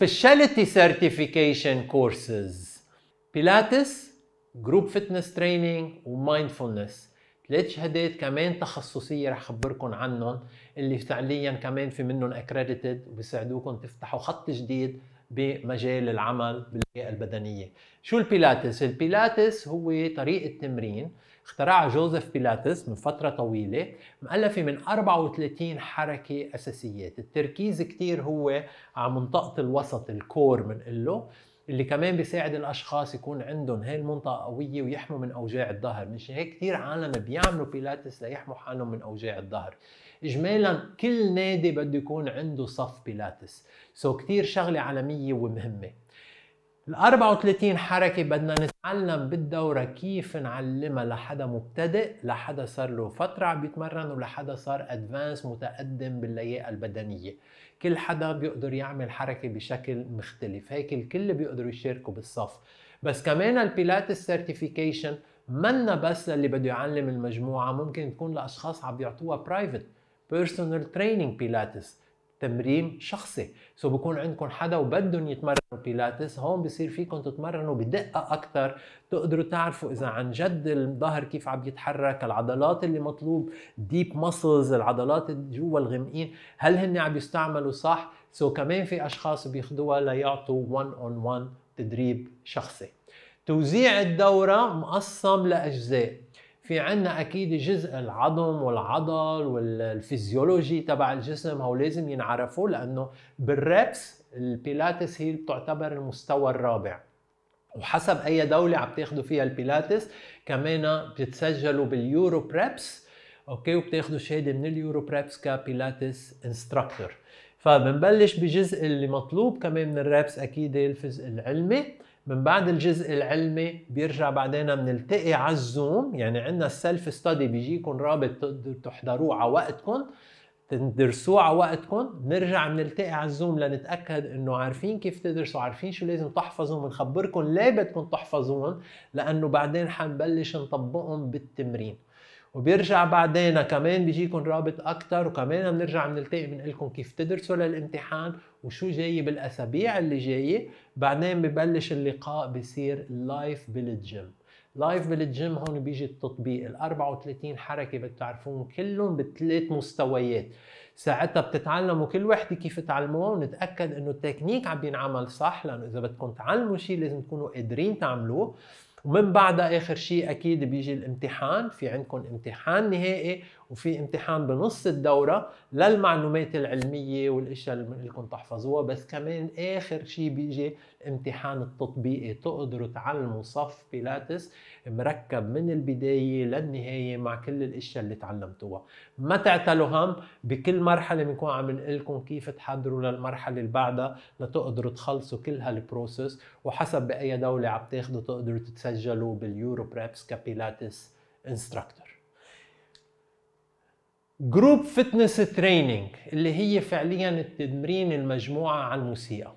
specialty certification courses بيلاتس جروب فتنس تريننج ومايندفولنس ثلاث شهادات كمان تخصصية رح خبركم عنهم اللي فعليا كمان في منهم اكريديتد وبيساعدوكم تفتحوا خط جديد بمجال العمل باللياقه البدنيه شو البيلاتس البيلاتس هو طريقه تمرين اخترعها جوزيف بيلاتس من فتره طويله مؤلفه من 34 حركه اساسيات التركيز كثير هو على منطقه الوسط الكور بنقله اللي كمان بيساعد الاشخاص يكون عندهم هاي المنطقه قويه ويحموا من اوجاع الظهر مش هيك كثير عالم بيعملوا بيلاتس ليحموا حالهم من اوجاع الظهر اجمالا كل نادي بده يكون عنده صف بيلاتس سو so كثير شغله عالميه ومهمه ال 34 حركه بدنا نتعلم بالدوره كيف نعلمها لحدا مبتدئ لحدا صار له فتره عم يتمرن ولحدا صار ادفانس متقدم باللياقه البدنيه كل حدا بيقدر يعمل حركه بشكل مختلف هيك الكل بيقدروا يشاركوا بالصف بس كمان البيلاتس سيرتيفيكيشن منا بس للي بده يعلم المجموعه ممكن تكون لاشخاص عم بيعطوها برايفت بيرسونال تريننج بيلاتس تمرين شخصي سو بكون عندكم حدا وبدهم يتمرنوا بيلاتس هون بصير فيكم تتمرنوا بدقه اكثر تقدروا تعرفوا اذا عن جد الظهر كيف عم يتحرك العضلات اللي مطلوب ديب ماسلز العضلات جوا الغمقين هل هن عم يستعملوا صح سو كمان في اشخاص بياخذوها ليعطوا 1 اون 1 تدريب شخصي توزيع الدوره مقسم لاجزاء في عنا اكيد جزء العظم والعضل والفيزيولوجي تبع الجسم هو لازم ينعرفوا لانه بالريبس البيلاتس هي بتعتبر المستوى الرابع وحسب اي دوله عم تاخذوا فيها البيلاتس كمان بتتسجلوا باليورو بريبس اوكي وبتاخذوا شهاده من اليورو بريبس كبيلاتس انستراكتور فبنبلش بجزء اللي مطلوب كمان من الريبس اكيد الفز العلمي من بعد الجزء العلمي بيرجع بعدين بنلتقي على الزوم يعني عندنا السلف ستادي بيجيكم رابط تقدروا تحضروه على وقتكم تدرسوه على وقتكم نرجع بنلتقي على الزوم لنتاكد انه عارفين كيف تدرسوا عارفين شو لازم تحفظوا بنخبركم ليه بدكم تحفظوهم لانه بعدين حنبلش نطبقهم بالتمرين وبيرجع بعدين كمان بيجيكم رابط اكثر وكمان بنرجع بنلتقي بنقول لكم كيف تدرسوا للامتحان وشو جاي بالاسابيع اللي جايه بعدين ببلش اللقاء بصير لايف بالجيم لايف بالجيم هون بيجي التطبيق ال 34 حركه بتعرفون كلهم بثلاث مستويات ساعتها بتتعلموا كل وحده كيف تعلموها ونتاكد انه التكنيك عم بينعمل صح لانه اذا بدكم تعلموا شيء لازم تكونوا قادرين تعملوه ومن بعدها اخر شيء اكيد بيجي الامتحان في عندكم امتحان نهائي وفي امتحان بنص الدوره للمعلومات العلميه والاشياء اللي بنقلكم تحفظوها بس كمان اخر شيء بيجي الامتحان التطبيقي تقدروا تعلموا صف بيلاتس مركب من البدايه للنهايه مع كل الاشياء اللي تعلمتوها ما تعتلوا هم بكل مرحله بنكون عم نقول لكم كيف تحضروا للمرحله اللي بعدها لتقدروا تخلصوا كل هالبروسس وحسب باي دوله عم تاخذوا تقدروا تتسجلوا باليورو بريبس كبيلاتس انستراكتور جروب فتنس تريننج اللي هي فعليا التمرين المجموعه على الموسيقى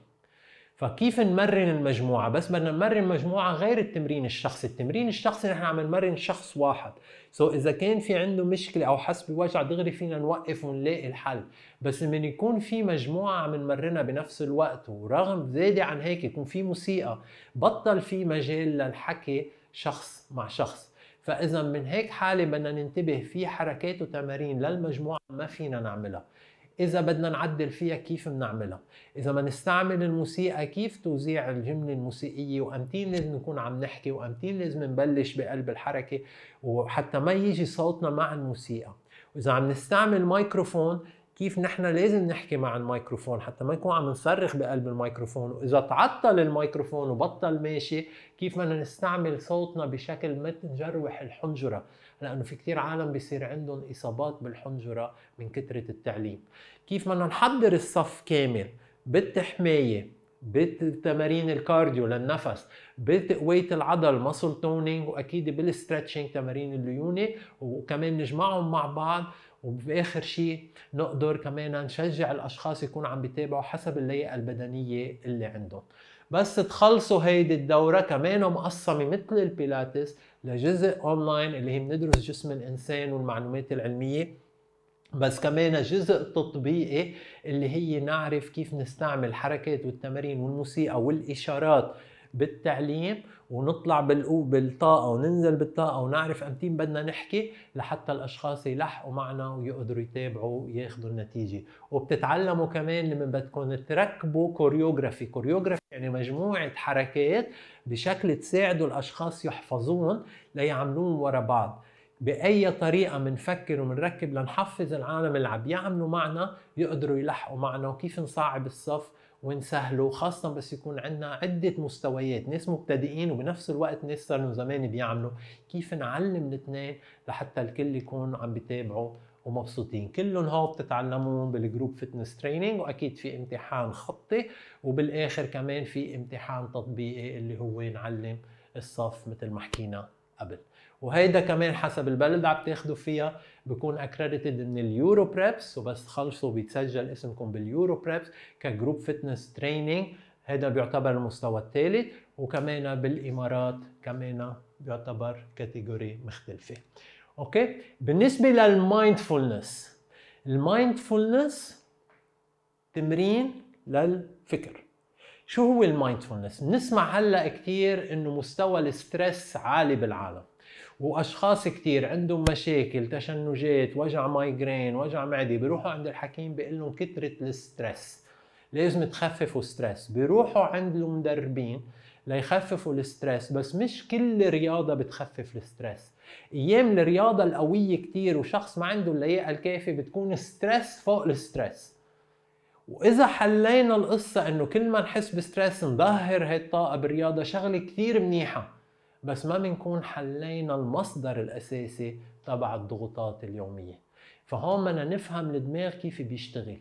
فكيف نمرن المجموعة؟ بس بدنا نمرن مجموعة غير التمرين الشخصي، التمرين الشخصي نحن عم نمرن شخص واحد، سو so إذا كان في عنده مشكلة أو حس بوجع دغري فينا نوقف ونلاقي الحل، بس من يكون في مجموعة عم نمرنها بنفس الوقت ورغم زيادة عن هيك يكون في موسيقى، بطل في مجال للحكي شخص مع شخص، فاذا من هيك حاله بدنا ننتبه في حركات وتمارين للمجموعه ما فينا نعملها اذا بدنا نعدل فيها كيف بنعملها اذا ما نستعمل الموسيقى كيف توزيع الجمله الموسيقيه وامتين لازم نكون عم نحكي وامتين لازم نبلش بقلب الحركه وحتى ما يجي صوتنا مع الموسيقى واذا عم نستعمل مايكروفون كيف نحن لازم نحكي مع الميكروفون حتى ما نكون عم نصرخ بقلب الميكروفون واذا تعطل الميكروفون وبطل ماشي كيف بدنا نستعمل صوتنا بشكل ما تجروح الحنجره لانه في كثير عالم بيصير عندهم اصابات بالحنجره من كثره التعليم كيف بدنا نحضر الصف كامل بالتحمايه بتمارين الكارديو للنفس بتقويه العضل ماسل تونينج واكيد بالستريتشنج تمارين الليونه وكمان نجمعهم مع بعض وباخر شيء نقدر كمان نشجع الاشخاص يكونوا عم بيتابعوا حسب اللياقه البدنيه اللي عندهم بس تخلصوا هيدي الدورة كمان مقسمة مثل البيلاتس لجزء اونلاين اللي هي بندرس جسم الانسان والمعلومات العلمية بس كمان جزء تطبيقي اللي هي نعرف كيف نستعمل حركات والتمارين والموسيقى والاشارات بالتعليم ونطلع بالطاقة وننزل بالطاقة ونعرف أمتين بدنا نحكي لحتى الأشخاص يلحقوا معنا ويقدروا يتابعوا وياخذوا النتيجة وبتتعلموا كمان لما بدكم تركبوا كوريوغرافي كوريوغرافي يعني مجموعة حركات بشكل تساعدوا الأشخاص يحفظوهم ليعملوهم ورا بعض باي طريقه بنفكر وبنركب لنحفز العالم اللي عم يعملوا معنا يقدروا يلحقوا معنا وكيف نصعب الصف ونسهله خاصة بس يكون عندنا عدة مستويات ناس مبتدئين وبنفس الوقت ناس صاروا زمان بيعملوا كيف نعلم الاثنين لحتى الكل يكون عم بيتابعوا ومبسوطين كلهم هو بتتعلمون بالجروب فتنس تريننج واكيد في امتحان خطي وبالاخر كمان في امتحان تطبيقي اللي هو نعلم الصف مثل ما حكينا قبل وهيدا كمان حسب البلد عم تاخدوا فيها بكون اكريديتد من اليورو بريبس وبس تخلصوا بيتسجل اسمكم باليورو بريبس كجروب فتنس تريننج هذا بيعتبر المستوى الثالث وكمان بالامارات كمان بيعتبر كاتيجوري مختلفه اوكي بالنسبه للمايندفولنس المايندفولنس تمرين للفكر شو هو المايندفولنس؟ بنسمع هلا كثير انه مستوى الستريس عالي بالعالم واشخاص كثير عندهم مشاكل تشنجات وجع مايجرين وجع معده بيروحوا عند الحكيم بيقول لهم كثره الستريس لازم تخففوا ستريس بيروحوا عند المدربين ليخففوا الستريس بس مش كل رياضه بتخفف الستريس ايام الرياضه القويه كتير وشخص ما عنده اللياقه الكافيه بتكون ستريس فوق الستريس واذا حلينا القصه انه كل ما نحس بستريس نظهر هالطاقه بالرياضه شغله كتير منيحه بس ما بنكون حلينا المصدر الأساسي تبع الضغوطات اليومية فهون بدنا نفهم الدماغ كيف بيشتغل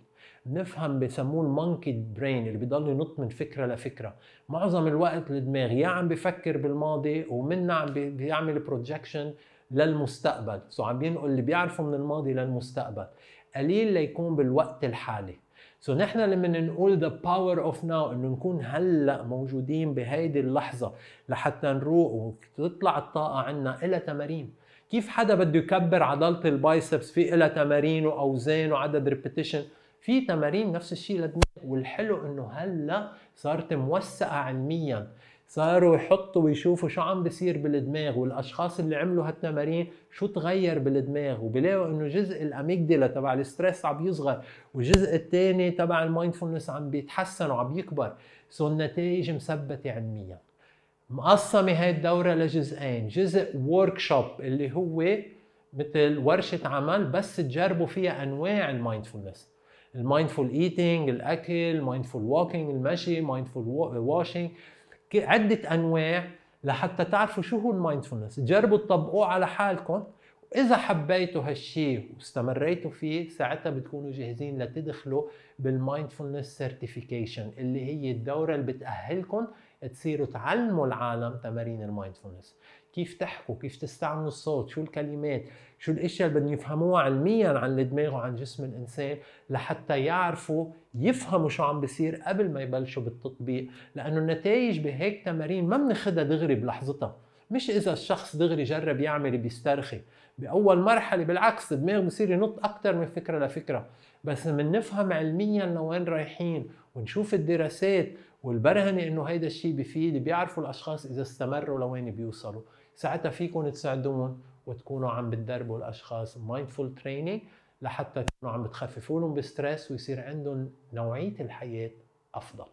نفهم بسموه المونكي برين اللي بضل ينط من فكره لفكره معظم الوقت الدماغ يا عم بفكر بالماضي ومنا عم بيعمل بروجكشن للمستقبل سو عم بينقل اللي بيعرفه من الماضي للمستقبل قليل ليكون بالوقت الحالي سو so نحن لما نقول ذا باور اوف ناو انه نكون هلا موجودين بهيدي اللحظه لحتى نروق وتطلع الطاقه عنا إلى تمارين كيف حدا بده يكبر عضله البايسبس في إلى تمارين واوزان وعدد ريبيتيشن في تمارين نفس الشيء للدماغ والحلو انه هلا صارت موثقه علميا صاروا يحطوا ويشوفوا شو عم بيصير بالدماغ والاشخاص اللي عملوا هالتمارين شو تغير بالدماغ وبلاقوا انه جزء الاميجدلا تبع الستريس عم يصغر والجزء الثاني تبع المايندفولنس عم بيتحسن وعم يكبر سو النتائج مثبته علميا مقسمه هاي الدوره لجزئين جزء ورك شوب اللي هو مثل ورشه عمل بس تجربوا فيها انواع المايندفولنس المايندفول ايتينج الاكل مايندفول ووكينج المشي مايندفول واشينج عدة أنواع لحتى تعرفوا شو هو المايندفولنس جربوا تطبقوه على حالكم وإذا حبيتوا هالشي واستمريتوا فيه ساعتها بتكونوا جاهزين لتدخلوا بالمايندفولنس سيرتيفيكيشن اللي هي الدورة اللي بتأهلكم تصيروا تعلموا العالم تمارين المايندفولنس كيف تحكوا كيف تستعملوا الصوت شو الكلمات شو الاشياء اللي بدهم يفهموها علميا عن الدماغ وعن جسم الانسان لحتى يعرفوا يفهموا شو عم بيصير قبل ما يبلشوا بالتطبيق لانه النتائج بهيك تمارين ما بناخذها دغري بلحظتها مش اذا الشخص دغري جرب يعمل بيسترخي باول مرحله بالعكس الدماغ بصير ينط اكثر من فكره لفكره بس من نفهم علميا لوين رايحين ونشوف الدراسات والبرهنه انه هيدا الشيء بفيد بيعرفوا الاشخاص اذا استمروا لوين بيوصلوا ساعتها فيكم تساعدوهم وتكونوا عم بتدربوا الاشخاص مايندفول تريننج لحتى تكونوا عم بتخففوا لهم بالستريس ويصير عندهم نوعيه الحياه افضل.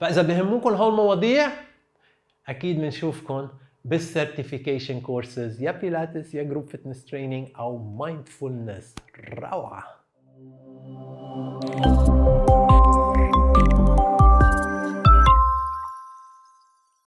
فاذا بهمكم هالمواضيع اكيد بنشوفكم بالسيرتيفيكيشن كورسز يا بيلاتس يا جروب فتنس تريننج او مايندفولنس روعه.